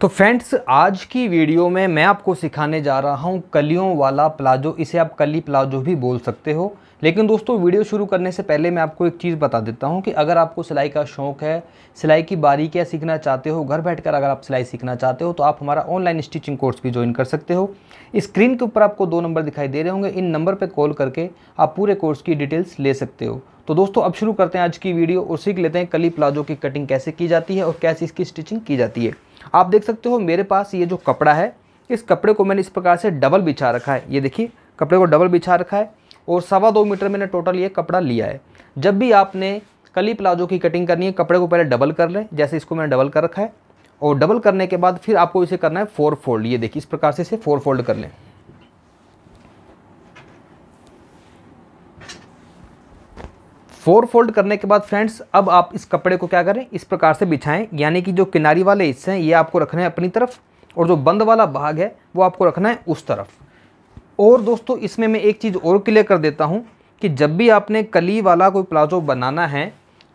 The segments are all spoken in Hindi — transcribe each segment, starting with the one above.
तो फ्रेंड्स आज की वीडियो में मैं आपको सिखाने जा रहा हूँ कलियों वाला प्लाजो इसे आप कली प्लाजो भी बोल सकते हो लेकिन दोस्तों वीडियो शुरू करने से पहले मैं आपको एक चीज़ बता देता हूँ कि अगर आपको सिलाई का शौक़ है सिलाई की बारीकियाँ सीखना चाहते हो घर बैठकर अगर आप सिलाई सीखना चाहते हो तो आप हमारा ऑनलाइन स्टिचिंग कोर्स भी ज्वाइन कर सकते हो स्क्रीन के ऊपर आपको दो नंबर दिखाई दे रहे होंगे इन नंबर पर कॉल करके आप पूरे कोर्स की डिटेल्स ले सकते हो तो दोस्तों अब शुरू करते हैं आज की वीडियो और सीख लेते हैं कली प्लाजो की कटिंग कैसे की जाती है और कैसे इसकी स्टिचिंग की जाती है आप देख सकते हो मेरे पास ये जो कपड़ा है इस कपड़े को मैंने इस प्रकार से डबल बिछा रखा है ये देखिए कपड़े को डबल बिछा रखा है और सवा दो मीटर मैंने टोटल ये कपड़ा लिया है जब भी आपने कली प्लाजो की कटिंग करनी है कपड़े को पहले डबल कर लें जैसे इसको मैंने डबल कर रखा है और डबल करने के बाद फिर आपको इसे करना है फोर फोल्ड ये देखिए इस प्रकार से इसे फोर फोल्ड कर लें फोर फोल्ड करने के बाद फ्रेंड्स अब आप इस कपड़े को क्या करें इस प्रकार से बिछाएं यानी कि जो किनारी वाले हिस्से हैं ये आपको रखना है अपनी तरफ और जो बंद वाला भाग है वो आपको रखना है उस तरफ और दोस्तों इसमें मैं एक चीज़ और क्लियर कर देता हूँ कि जब भी आपने कली वाला कोई प्लाजो बनाना है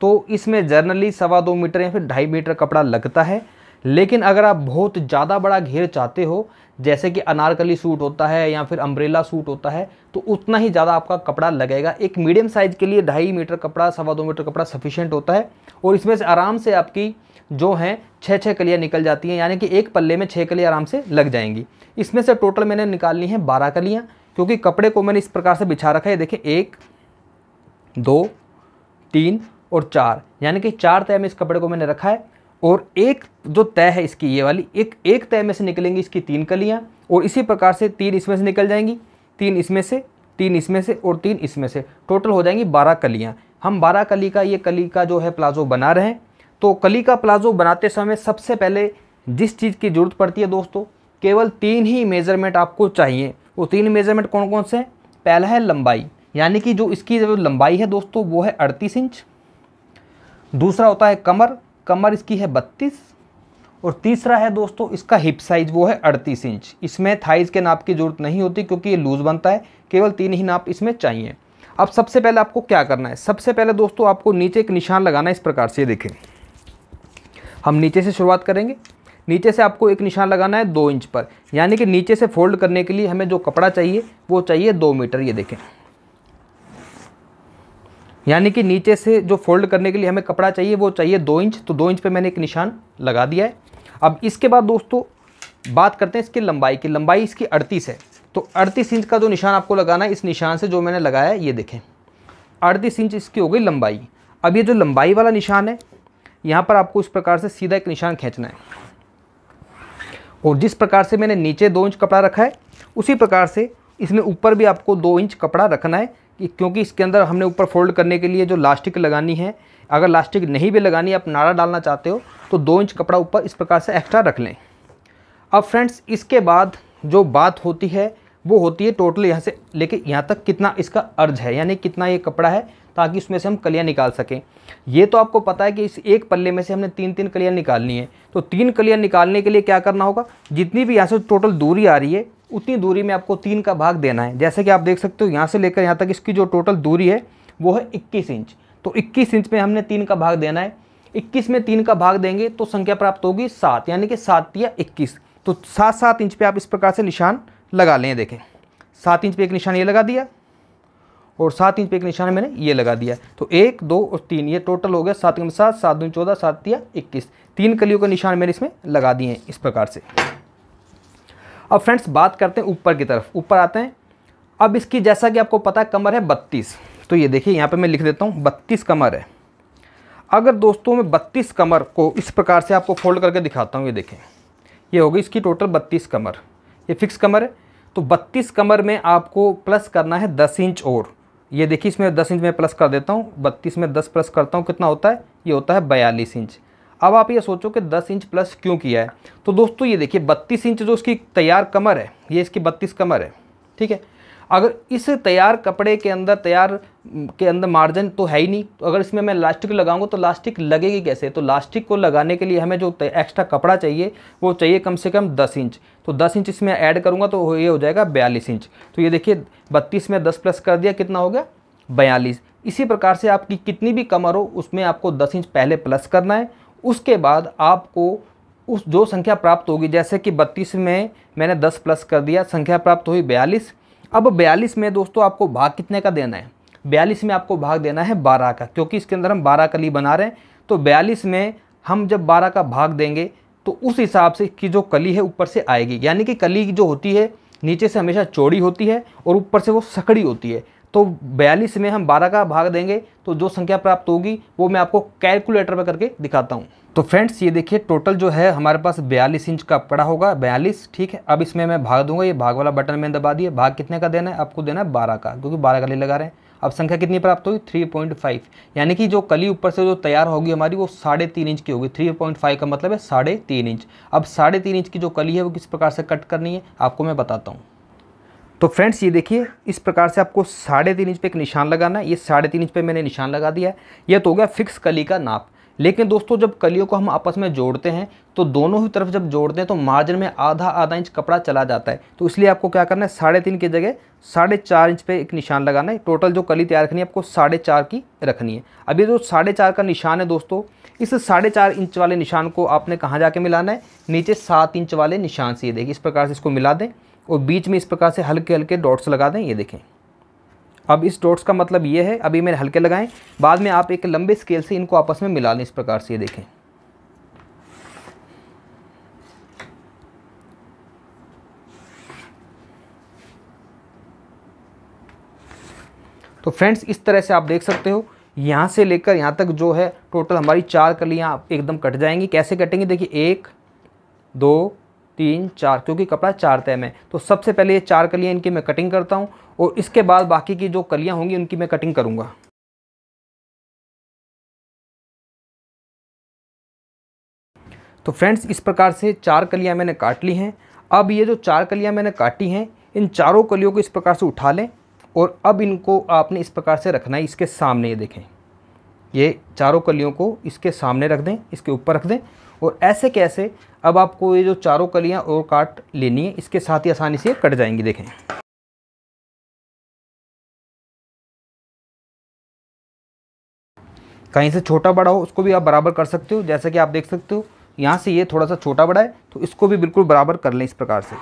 तो इसमें जर्नली सवा दो मीटर या फिर ढाई मीटर कपड़ा लगता है लेकिन अगर आप बहुत ज़्यादा बड़ा घेर चाहते हो जैसे कि अनारकली सूट होता है या फिर अम्ब्रेला सूट होता है तो उतना ही ज़्यादा आपका कपड़ा लगेगा एक मीडियम साइज़ के लिए ढाई मीटर कपड़ा सवा दो मीटर कपड़ा सफिशेंट होता है और इसमें से आराम से आपकी जो हैं छः छः कलियाँ निकल जाती हैं यानी कि एक पल्ले में छः कलियाँ आराम से लग जाएंगी इसमें से टोटल मैंने निकालनी है बारह कलियाँ क्योंकि कपड़े को मैंने इस प्रकार से बिछा रखा है देखें एक दो तीन और चार यानी कि चार तय में इस कपड़े को मैंने रखा है और एक जो तय है इसकी ये वाली एक एक तय में से निकलेंगी इसकी तीन कलियाँ और इसी प्रकार से तीन इसमें से निकल जाएंगी तीन इसमें से तीन इसमें से और तीन इसमें से टोटल हो जाएंगी बारह कलियाँ हम बारह कली का ये कली का जो है प्लाजो बना रहे हैं तो कली का प्लाजो बनाते समय सबसे पहले जिस चीज़ की ज़रूरत पड़ती है दोस्तों केवल तीन ही मेज़रमेंट आपको चाहिए वो तीन मेज़रमेंट कौन कौन से हैं पहला है लंबाई यानी कि जो इसकी जो लंबाई है दोस्तों वो है अड़तीस इंच दूसरा होता है कमर कमर इसकी है बत्तीस और तीसरा है दोस्तों इसका हिप साइज वो है अड़तीस इंच इसमें थाइज के नाप की जरूरत नहीं होती क्योंकि ये लूज़ बनता है केवल तीन ही नाप इसमें चाहिए अब सबसे पहले आपको क्या करना है सबसे पहले दोस्तों आपको नीचे एक निशान लगाना है इस प्रकार से देखें हम नीचे से शुरुआत करेंगे नीचे से आपको एक निशान लगाना है दो इंच पर यानी कि नीचे से फोल्ड करने के लिए हमें जो कपड़ा चाहिए वो चाहिए दो मीटर ये देखें यानी कि नीचे से जो फोल्ड करने के लिए हमें कपड़ा चाहिए वो चाहिए दो इंच तो दो इंच पे मैंने एक निशान लगा दिया है अब इसके बाद दोस्तों बात करते हैं इसकी लंबाई की लंबाई इसकी अड़तीस है तो अड़तीस इंच का जो निशान आपको लगाना है इस निशान से जो मैंने लगाया है ये देखें अड़तीस इंच इसकी हो गई लंबाई अब ये जो लंबाई वाला निशान है यहाँ पर आपको इस प्रकार से सीधा एक निशान खींचना है और जिस प्रकार से मैंने नीचे दो इंच कपड़ा रखा है उसी प्रकार से इसमें ऊपर भी आपको दो इंच कपड़ा रखना है कि क्योंकि इसके अंदर हमने ऊपर फोल्ड करने के लिए जो लास्टिक लगानी है अगर लास्टिक नहीं भी लगानी आप नाड़ा डालना चाहते हो तो दो इंच कपड़ा ऊपर इस प्रकार से एक्स्ट्रा रख लें अब फ्रेंड्स इसके बाद जो बात होती है वो होती है टोटल यहाँ से लेके यहाँ तक कितना इसका अर्ज है यानी कितना ये कपड़ा है ताकि उसमें से हम कलियाँ निकाल सकें ये तो आपको पता है कि इस एक पल्ले में से हमने तीन तीन कलियाँ निकालनी है तो तीन कलियाँ निकालने के लिए क्या करना होगा जितनी भी यहाँ से टोटल दूरी आ रही है उतनी दूरी में आपको तीन का भाग देना है जैसे कि आप देख सकते हो यहाँ से लेकर यहाँ तक इसकी जो टोटल दूरी है वो है इक्कीस इंच तो इक्कीस इंच में हमने तीन का भाग देना है इक्कीस में तीन का भाग देंगे तो संख्या प्राप्त होगी सात यानी कि सात या इक्कीस तो सात सात इंच पर आप इस प्रकार से निशान लगा लें देखें सात इंच पे एक निशान ये लगा दिया और सात इंच पे एक निशान मैंने ये लगा दिया तो एक दो और तीन ये टोटल हो गया सात इंच सात सात दून चौदह सात दिया इक्कीस तीन कलियों के निशान मैंने इसमें लगा दिए हैं इस प्रकार से अब फ्रेंड्स बात करते हैं ऊपर की तरफ ऊपर आते हैं अब इसकी जैसा कि आपको पता है कमर है बत्तीस तो ये देखिए यहाँ पर मैं लिख देता हूँ बत्तीस कमर है अगर दोस्तों मैं बत्तीस कमर को इस प्रकार से आपको फोल्ड करके दिखाता हूँ ये देखें ये होगी इसकी टोटल बत्तीस कमर ये फिक्स कमर है तो बत्तीस कमर में आपको प्लस करना है दस इंच और ये देखिए इसमें दस इंच में प्लस कर देता हूँ बत्तीस में दस प्लस करता हूँ कितना होता है ये होता है बयालीस इंच अब आप ये सोचो कि 10 इंच प्लस क्यों किया है तो दोस्तों ये देखिए 32 इंच जो इसकी तैयार कमर है ये इसकी 32 कमर है ठीक है अगर इस तैयार कपड़े के अंदर तैयार के अंदर मार्जिन तो है ही नहीं तो अगर इसमें मैं लास्टिक लगाऊंगा तो लास्टिक लगेगी कैसे तो लास्टिक को लगाने के लिए हमें जो एक्स्ट्रा कपड़ा चाहिए वो चाहिए कम से कम दस इंच तो दस इंच इसमें ऐड करूँगा तो ये हो जाएगा बयालीस इंच तो ये देखिए बत्तीस में दस प्लस कर दिया कितना हो गया बयालीस इसी प्रकार से आपकी कितनी भी कमर हो उसमें आपको दस इंच पहले प्लस करना है उसके बाद आपको उस जो संख्या प्राप्त होगी जैसे कि बत्तीस में मैंने दस प्लस कर दिया संख्या प्राप्त हुई बयालीस अब बयालीस में दोस्तों आपको भाग कितने का देना है बयालीस में आपको भाग देना है बारह का क्योंकि इसके अंदर हम बारह कली बना रहे हैं तो बयालीस में हम जब बारह का भाग देंगे तो उस हिसाब से कि जो कली है ऊपर से आएगी यानी कि कली जो होती है नीचे से हमेशा चौड़ी होती है और ऊपर से वो सकड़ी होती है तो बयालीस में हम बारह का भाग देंगे तो जो संख्या प्राप्त होगी वो मैं आपको कैलकुलेटर पर करके दिखाता हूँ तो फ्रेंड्स ये देखिए टोटल जो है हमारे पास 42 इंच का कपड़ा होगा 42 ठीक है अब इसमें मैं भाग दूंगा ये भाग वाला बटन मैंने दबा दिया भाग कितने का देना है आपको देना है बारह का क्योंकि बारह का ले लगा रहे हैं अब संख्या कितनी प्राप्त होगी थ्री पॉइंट फाइव यानी कि जो कली ऊपर से जो तैयार होगी हमारी वो साढ़े तीन इंच की होगी थ्री पॉइंट फाइव का मतलब है साढ़े तीन इंच अब साढ़े तीन इंच की जो कली है वो किस प्रकार से कट करनी है आपको मैं बताता हूँ तो फ्रेंड्स ये देखिए इस प्रकार से आपको साढ़े तीन इंच पे एक निशान लगाना है ये साढ़े तीन इंच पे मैंने निशान लगा दिया है यह तो हो गया फिक्स कली का नाप लेकिन दोस्तों जब कलियों को हम आपस में जोड़ते हैं तो दोनों ही तरफ जब जोड़ते हैं तो मार्जिन में आधा आधा इंच कपड़ा चला जाता है तो इसलिए आपको क्या करना है साढ़े तीन की जगह साढ़े चार इंच पे एक निशान लगाना है टोटल जो कली तैयार रखनी है आपको साढ़े चार की रखनी है अब ये जो साढ़े चार का निशान है दोस्तों इस साढ़े चार इंच वाले निशान को आपने कहाँ जाके मिलाना है नीचे सात इंच वाले निशान से ये देखिए इस प्रकार से इसको मिला दें और बीच में इस प्रकार से हल्के हल्के डॉट्स लगा दें ये देखें अब इस डॉट्स का मतलब ये है अभी मैंने हल्के लगाएं बाद में आप एक लंबे स्केल से इनको आपस में मिला लें इस प्रकार से ये देखें तो फ्रेंड्स इस तरह से आप देख सकते हो यहाँ से लेकर यहाँ तक जो है टोटल हमारी चार कलियाँ एकदम कट जाएंगी कैसे कटेंगी देखिए एक दो तीन चार क्योंकि कपड़ा चार तय में तो सबसे पहले ये चार कलियाँ इनकी मैं कटिंग करता हूँ और इसके बाद बाकी की जो कलियाँ होंगी उनकी मैं कटिंग करूँगा तो फ्रेंड्स इस प्रकार से चार कलियाँ मैंने काट ली हैं अब ये जो चार कलियाँ मैंने काटी हैं इन चारों कलियों को इस प्रकार से उठा लें और अब इनको आपने इस प्रकार से रखना है इसके सामने ये देखें ये चारों कलियों को इसके सामने रख दें इसके ऊपर रख दें और ऐसे कैसे अब आपको ये जो चारों कलियाँ और काट लेनी है इसके साथ ही आसानी से कट जाएंगी देखें कहीं से छोटा बड़ा हो उसको भी आप बराबर कर सकते हो जैसे कि आप देख सकते हो यहाँ से ये थोड़ा सा छोटा बड़ा है तो इसको भी बिल्कुल बराबर कर लें इस प्रकार से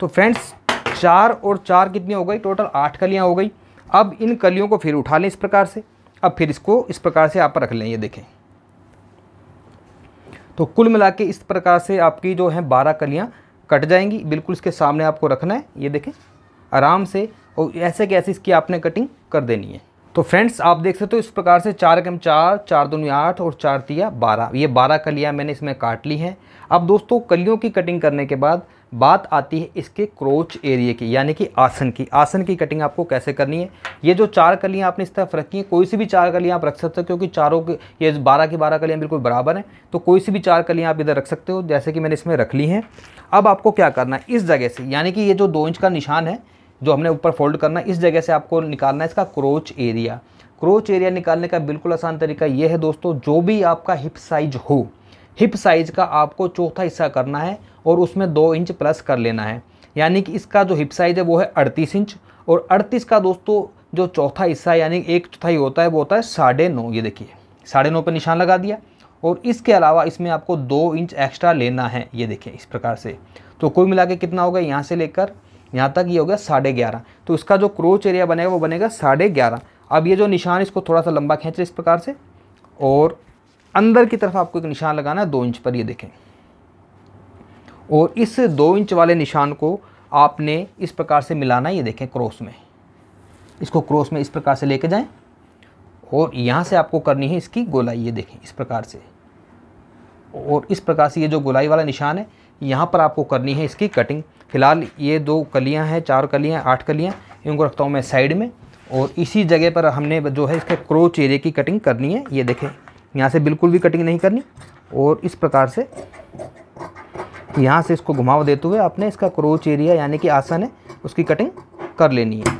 तो फ्रेंड्स चार और चार कितनी हो गई टोटल आठ कलियाँ हो गई अब इन कलियों को फिर उठा लें इस प्रकार से अब फिर इसको इस प्रकार से आप रख लें ये देखें तो कुल मिला के इस प्रकार से आपकी जो है बारह कलियाँ कट जाएंगी बिल्कुल इसके सामने आपको रखना है ये देखें आराम से और ऐसे कैसे इसकी आपने कटिंग कर देनी है तो फ्रेंड्स आप देख सकते हो इस प्रकार से चार कम चार चार दोनों आठ और चार तिया बारह ये बारह कलियाँ मैंने इसमें काट ली हैं अब दोस्तों कलियों की कटिंग करने के बाद बात आती है इसके क्रोच एरिए की यानी कि आसन की आसन की कटिंग आपको कैसे करनी है ये जो चार कलियाँ आपने इस तरफ रखी हैं कोई सी भी चार कलियाँ आप रख सकते हो क्योंकि चारों के ये बारह की बारह कलियाँ बिल्कुल बराबर हैं तो कोई सी भी चार कलियाँ आप इधर रख सकते हो जैसे कि मैंने इसमें रख ली हैं अब आपको क्या करना है इस जगह से यानी कि ये जो दो इंच का निशान है जो हमने ऊपर फोल्ड करना इस जगह से आपको निकालना है इसका क्रोच एरिया क्रोच एरिया निकालने का बिल्कुल आसान तरीका ये है दोस्तों जो भी आपका हिप साइज हो हिप साइज का आपको चौथा हिस्सा करना है और उसमें दो इंच प्लस कर लेना है यानी कि इसका जो हिप साइज है वो है अड़तीस इंच और अड़तीस का दोस्तों जो चौथा हिस्सा यानी एक चौथाई होता है वो होता है साढ़े नौ ये देखिए साढ़े नौ पर निशान लगा दिया और इसके अलावा इसमें आपको दो इंच एक्स्ट्रा लेना है ये देखिए इस प्रकार से तो कुल मिला के कितना होगा यहाँ से लेकर यहाँ तक ये हो गया साढ़े ग्यारह तो इसका जो क्रोच एरिया बनेगा वो बनेगा साढ़े ग्यारह अब ये जो निशान इसको थोड़ा सा लंबा खींच रहे इस प्रकार से और अंदर की तरफ आपको एक निशान लगाना है दो इंच पर ये देखें और इस दो इंच वाले निशान को आपने इस प्रकार से मिलाना ये देखें क्रॉस में इसको क्रॉस में इस प्रकार से लेके जाएं और यहाँ से आपको करनी है इसकी गोलाई ये देखें इस प्रकार से और इस प्रकार से ये जो गोलाई वाला निशान है यहाँ पर आपको करनी है इसकी कटिंग फिलहाल ये दो कलियाँ हैं चार कलियाँ आठ कलियाँ इनको रखता हूँ मैं साइड में और इसी जगह पर हमने जो है इसके क्रोच एरिए की कटिंग करनी है ये देखें यहाँ से बिल्कुल भी कटिंग नहीं करनी और इस प्रकार से यहाँ से इसको घुमाव देते हुए आपने इसका क्रोच एरिया यानी कि आसन है उसकी कटिंग कर लेनी है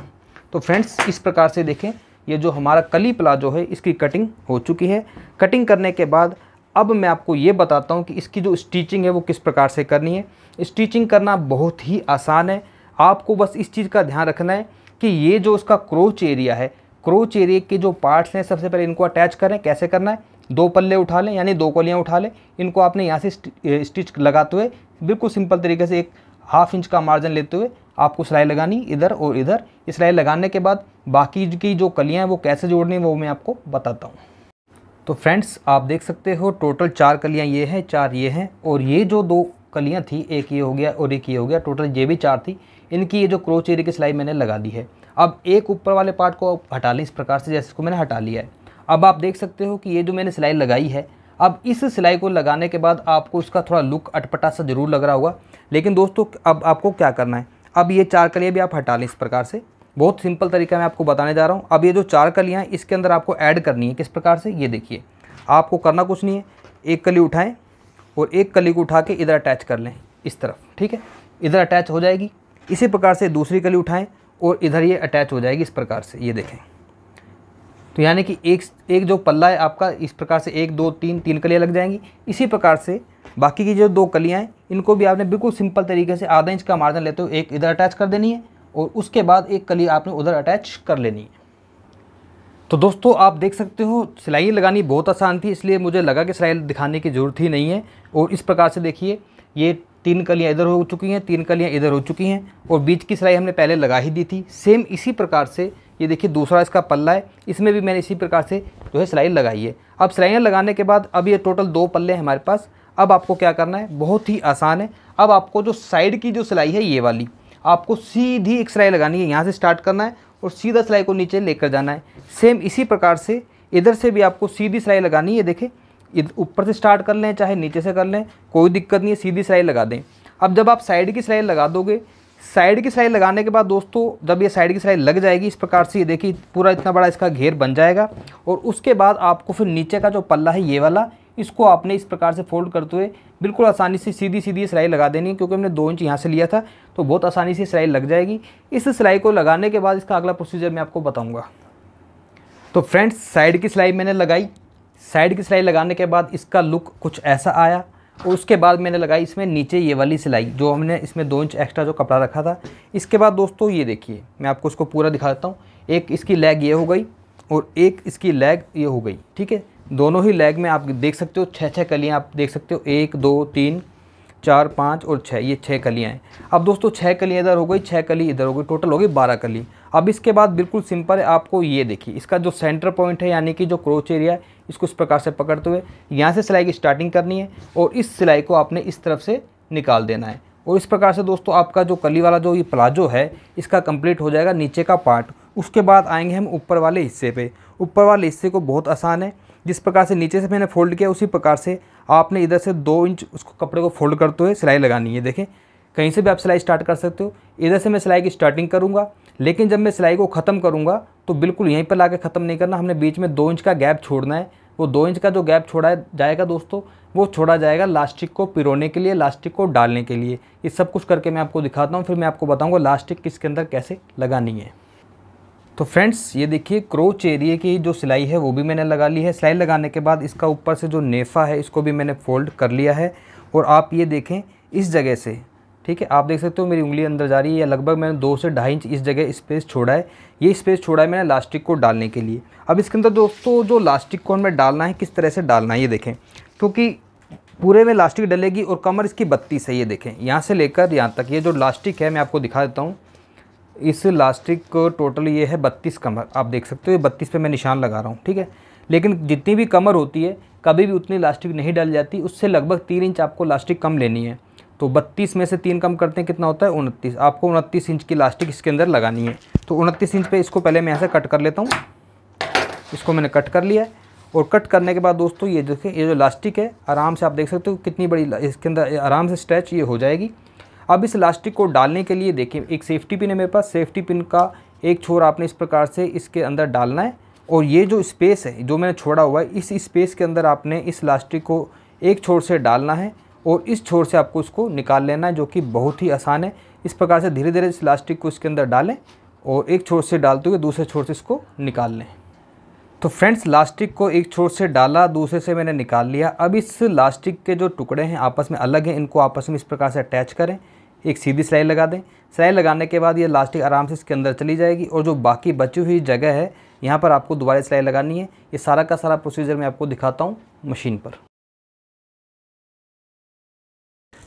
तो फ्रेंड्स इस प्रकार से देखें ये जो हमारा कली प्लाजो है इसकी कटिंग हो चुकी है कटिंग करने के बाद अब मैं आपको ये बताता हूँ कि इसकी जो स्टिचिंग है वो किस प्रकार से करनी है स्टिचिंग करना बहुत ही आसान है आपको बस इस चीज़ का ध्यान रखना है कि ये जो उसका क्रोच एरिया है क्रोच एरिए के जो पार्ट्स हैं सबसे पहले इनको अटैच करें कैसे करना है दो पल्ले उठा लें यानी दो कलियाँ उठा लें इनको आपने यहाँ से स्टिच लगाते हुए बिल्कुल सिंपल तरीके से एक हाफ इंच का मार्जिन लेते हुए आपको सिलाई लगानी इधर और इधर सिलाई लगाने के बाद बाकी की जो कलियाँ हैं वो कैसे जोड़नी है वो मैं आपको बताता हूँ तो फ्रेंड्स आप देख सकते हो टोटल चार कलियाँ ये हैं चार ये हैं और ये जो दो कलियाँ थी एक ये हो गया और एक ये हो गया टोटल ये भी चार थी इनकी ये जो क्रोच एरिया की सिलाई मैंने लगा दी है अब एक ऊपर वाले पार्ट को हटा लें इस प्रकार से जैसे इसको मैंने हटा लिया है अब आप देख सकते हो कि ये जो मैंने सिलाई लगाई है अब इस सिलाई को लगाने के बाद आपको इसका थोड़ा लुक अटपटा सा ज़रूर लग रहा होगा लेकिन दोस्तों अब आपको क्या करना है अब ये चार कलियाँ भी आप हटा लें इस प्रकार से बहुत सिंपल तरीका मैं आपको बताने जा रहा हूँ अब ये जो चार कलियाँ हैं इसके अंदर आपको ऐड करनी है किस प्रकार से ये देखिए आपको करना कुछ नहीं है एक कली उठाएं और एक कली को उठा के इधर अटैच कर लें इस तरफ ठीक है इधर अटैच हो जाएगी इसी प्रकार से दूसरी कली उठाएँ और इधर ये अटैच हो जाएगी इस प्रकार से ये देखें तो यानी कि एक एक जो पल्ला है आपका इस प्रकार से एक दो तीन तीन कलियाँ लग जाएंगी इसी प्रकार से बाकी की जो दो कलियाँ हैं इनको भी आपने बिल्कुल सिंपल तरीके से आधा इंच का मार्जिन लेते हो एक इधर अटैच कर देनी है और उसके बाद एक कली आपने उधर अटैच कर लेनी है तो दोस्तों आप देख सकते हो सिलाई लगानी बहुत आसान थी इसलिए मुझे लगा कि सिलाई दिखाने की ज़रूरत ही नहीं है और इस प्रकार से देखिए ये तीन कलियाँ इधर हो चुकी हैं तीन कलियाँ इधर हो चुकी हैं और बीच की सिलाई हमने पहले लगा ही दी थी सेम इसी प्रकार से ये देखिए दूसरा इसका पल्ला है इसमें भी मैंने इसी प्रकार से जो है सिलाई लगाई है अब सिलाइयाँ लगाने के बाद अब ये टोटल दो पल्ले हैं हमारे पास अब आपको क्या करना है बहुत ही आसान है अब आपको जो साइड की जो सिलाई है ये वाली आपको सीधी एक सिलाई लगानी है यहाँ से स्टार्ट करना है और सीधा सिलाई को नीचे लेकर जाना है सेम इसी प्रकार से इधर से भी आपको सीधी सिलाई लगानी है देखें ऊपर से स्टार्ट कर लें चाहे नीचे से कर लें कोई दिक्कत नहीं है सीधी सिलाई लगा दें अब जब आप साइड की सिलाई लगा दोगे साइड की सिलाई लगाने के बाद दोस्तों जब ये साइड की सिलाई लग जाएगी इस प्रकार से ये देखिए पूरा इतना बड़ा इसका घेर बन जाएगा और उसके बाद आपको फिर नीचे का जो पल्ला है ये वाला इसको आपने इस प्रकार से फोल्ड करते हुए बिल्कुल आसानी से सीधी सीधी सिलाई लगा देनी है क्योंकि हमने दो इंच यहाँ से लिया था तो बहुत आसानी से सिलाई लग जाएगी इस सिलाई को लगाने के बाद इसका अगला प्रोसीजर मैं आपको बताऊँगा तो फ्रेंड्स साइड की सिलाई मैंने लगाई साइड की सिलाई लगाने के बाद इसका लुक कुछ ऐसा आया और उसके बाद मैंने लगाई इसमें नीचे ये वाली सिलाई जो हमने इसमें दो इंच एक्स्ट्रा जो कपड़ा रखा था इसके बाद दोस्तों ये देखिए मैं आपको इसको पूरा दिखा देता हूँ एक इसकी लेग ये हो गई और एक इसकी लेग ये हो गई ठीक है दोनों ही लेग में आप देख सकते हो छः छः कलियाँ आप देख सकते हो एक दो तीन चार पाँच और छः ये छः कलियाँ हैं अब दोस्तों छः कलियाँ इधर हो गई छः कली इधर हो गई टोटल हो गई बारह कली अब इसके बाद बिल्कुल सिंपल है आपको ये देखिए इसका जो सेंटर पॉइंट है यानी कि जो क्रोच एरिया है इसको इस प्रकार से पकड़ते हुए यहाँ से सिलाई की स्टार्टिंग करनी है और इस सिलाई को आपने इस तरफ से निकाल देना है और इस प्रकार से दोस्तों आपका जो कली वाला जो ये प्लाजो है इसका कंप्लीट हो जाएगा नीचे का पार्ट उसके बाद आएंगे हम ऊपर वाले हिस्से पे ऊपर वाले हिस्से को बहुत आसान है जिस प्रकार से नीचे से मैंने फोल्ड किया उसी प्रकार से आपने इधर से दो इंच उसको कपड़े को फोल्ड करते हुए सिलाई लगानी है देखें कहीं से भी आप सिलाई स्टार्ट कर सकते हो इधर से मैं सिलाई की स्टार्टिंग करूँगा लेकिन जब मैं सिलाई को ख़त्म करूँगा तो बिल्कुल यहीं पर ला ख़त्म नहीं करना हमने बीच में दो इंच का गैप छोड़ना है वो दो इंच का जो गैप छोड़ा जाएगा दोस्तों वो छोड़ा जाएगा लास्टिक को पिरोने के लिए लास्टिक को डालने के लिए ये सब कुछ करके मैं आपको दिखाता हूँ फिर मैं आपको बताऊँगा लास्टिक किसके अंदर कैसे लगानी है तो फ्रेंड्स ये देखिए क्रोच एरिए की जो सिलाई है वो भी मैंने लगा ली है सिलाई लगाने के बाद इसका ऊपर से जो नेफा है इसको भी मैंने फोल्ड कर लिया है और आप ये देखें इस जगह से ठीक है आप देख सकते हो मेरी उंगली अंदर जा रही है या लगभग मैंने दो से ढाई इंच इस जगह स्पेस छोड़ा है ये स्पेस छोड़ा है मैंने लास्टिक को डालने के लिए अब इसके अंदर दोस्तों जो लास्टिक को हमें डालना है किस तरह से डालना है ये देखें क्योंकि पूरे में लास्टिक डलेगी और कमर इसकी बत्तीस है ये देखें यहाँ से लेकर यहाँ तक ये जो लास्टिक है मैं आपको दिखा देता हूँ इस लास्टिक को टोटल ये है बत्तीस कमर आप देख सकते हो ये बत्तीस पे मैं निशान लगा रहा हूँ ठीक है लेकिन जितनी भी कमर होती है कभी भी उतनी लास्टिक नहीं डल जाती उससे लगभग तीन इंच आपको लास्टिक कम लेनी है तो बत्तीस में से तीन कम करते हैं कितना होता है उनतीस आपको उनतीस इंच की लास्टिक इसके अंदर लगानी है तो उनतीस इंच पर इसको पहले मैं यहाँ से कट कर लेता हूँ इसको मैंने कट कर लिया है और कट करने के बाद दोस्तों ये देखें ये जो लास्टिक है आराम से आप देख सकते हो कितनी बड़ी इसके अंदर आराम से स्ट्रेच ये हो जाएगी अब इस इलास्टिक को डालने के लिए देखिए एक सेफ्टी पिन है मेरे पास सेफ्टी पिन का एक छोर आपने इस प्रकार से इसके अंदर डालना है और ये जो स्पेस है जो मैंने छोड़ा हुआ है इस स्पेस के अंदर आपने इस इलास्टिक को एक छोर से डालना है और इस छोर से आपको इसको निकाल लेना है जो कि बहुत ही आसान है इस प्रकार से धीरे धीरे इस इलास्टिक को इसके अंदर डालें और एक छोर से डालते हुए दूसरे छोर से इसको निकाल लें तो फ्रेंड्स लास्टिक को एक छोर से डाला दूसरे से मैंने निकाल लिया अब इस लास्टिक के जो टुकड़े हैं आपस में अलग हैं इनको आपस में इस प्रकार से अटैच करें एक सीधी सिलाई लगा दें सिलाई लगाने के बाद ये लास्टिक आराम से इसके अंदर चली जाएगी और जो बाकी बची हुई जगह है यहाँ पर आपको दोबारा सिलाई लगानी है ये सारा का सारा प्रोसीजर मैं आपको दिखाता हूँ मशीन पर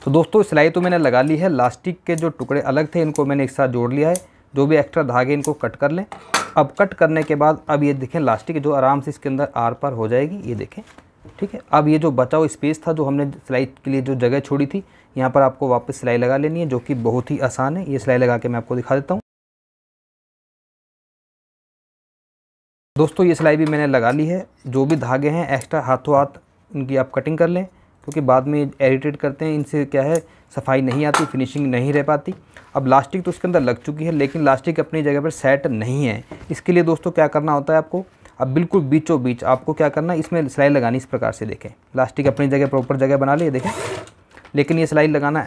तो दोस्तों सिलाई तो मैंने लगा ली है लास्टिक के जो टुकड़े अलग थे इनको मैंने एक साथ जोड़ लिया है जो भी एक्स्ट्रा धागे इनको कट कर लें अब कट करने के बाद अब ये देखें लास्टिक जो आराम से इसके अंदर आर पार हो जाएगी ये देखें ठीक है अब ये जो बचा हुआ स्पेस था जो हमने सिलाई के लिए जो जगह छोड़ी थी यहाँ पर आपको वापस सिलाई लगा लेनी है जो कि बहुत ही आसान है ये सिलाई लगा के मैं आपको दिखा देता हूँ दोस्तों ये सिलाई भी मैंने लगा ली है जो भी धागे हैं एक्स्ट्रा हाथों हाथ उनकी आप कटिंग कर लें क्योंकि बाद में एडिटेड करते हैं इनसे क्या है सफाई नहीं आती फिनिशिंग नहीं रह पाती अब लास्टिक तो इसके अंदर लग चुकी है लेकिन लास्टिक अपनी जगह पर सेट नहीं है इसके लिए दोस्तों क्या करना होता है आपको अब बिल्कुल बीचों बीच आपको क्या करना है इसमें सिलाई लगानी इस प्रकार से देखें लास्टिक अपनी जगह प्रॉपर जगह बना लिए देखें लेकिन ये सिलाई लगाना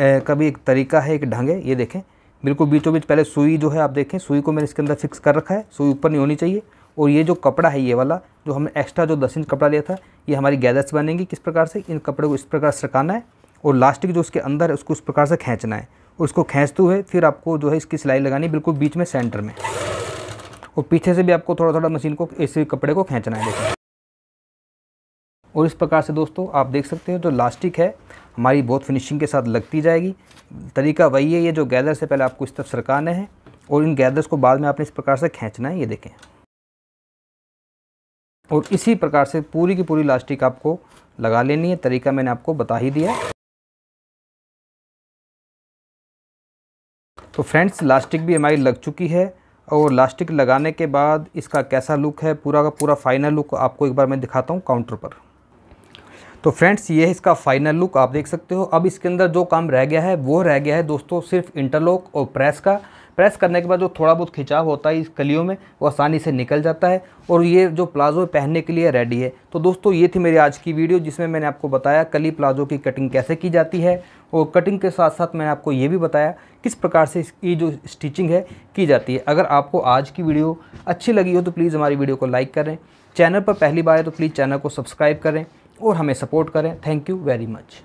का भी एक तरीका है एक ढंग है ये देखें बिल्कुल बीचों बीच पहले सुई जो है आप देखें सुई को मैंने इसके अंदर फिक्स कर रखा है सुई ऊपर नहीं होनी चाहिए और ये जो कपड़ा है ये वाला जो हमने एक्स्ट्रा जो दस इंच कपड़ा लिया था ये हमारी गैदर्स बनेंगी किस प्रकार से इन कपड़े को इस प्रकार से रखाना है और लास्टिक जो उसके अंदर है उसको इस प्रकार से खींचना है और उसको खींचते हुए फिर आपको जो है इसकी सिलाई लगानी बिल्कुल बीच में सेंटर में और पीछे से भी आपको थोड़ा थोड़ा मशीन को इस कपड़े को खींचना है देखिए और इस प्रकार से दोस्तों आप देख सकते हो जो लास्टिक है हमारी बहुत फिनिशिंग के साथ लगती जाएगी तरीका वही है ये जो गैदर से पहले आपको इस तरफ सरकाना है और इन गैदर्स को बाद में आपने इस प्रकार से खींचना है ये देखें और इसी प्रकार से पूरी की पूरी लास्टिक आपको लगा लेनी है तरीका मैंने आपको बता ही दिया तो फ्रेंड्स लास्टिक भी हमारी लग चुकी है और लास्टिक लगाने के बाद इसका कैसा लुक है पूरा का पूरा फाइनल लुक आपको एक बार मैं दिखाता हूँ काउंटर पर तो फ्रेंड्स ये है इसका फाइनल लुक आप देख सकते हो अब इसके अंदर जो काम रह गया है वो रह गया है दोस्तों सिर्फ इंटरलॉक और प्रेस का प्रेस करने के बाद जो थोड़ा बहुत खिंचाव होता है इस कलियों में वो आसानी से निकल जाता है और ये जो प्लाजो पहनने के लिए रेडी है तो दोस्तों ये थी मेरी आज की वीडियो जिसमें मैंने आपको बताया कली प्लाजो की कटिंग कैसे की जाती है और कटिंग के साथ साथ मैंने आपको ये भी बताया किस प्रकार से इसकी जो स्टिचिंग है की जाती है अगर आपको आज की वीडियो अच्छी लगी हो तो प्लीज़ हमारी वीडियो को लाइक करें चैनल पर पहली बार है तो प्लीज़ चैनल को सब्सक्राइब करें और हमें सपोर्ट करें थैंक यू वेरी मच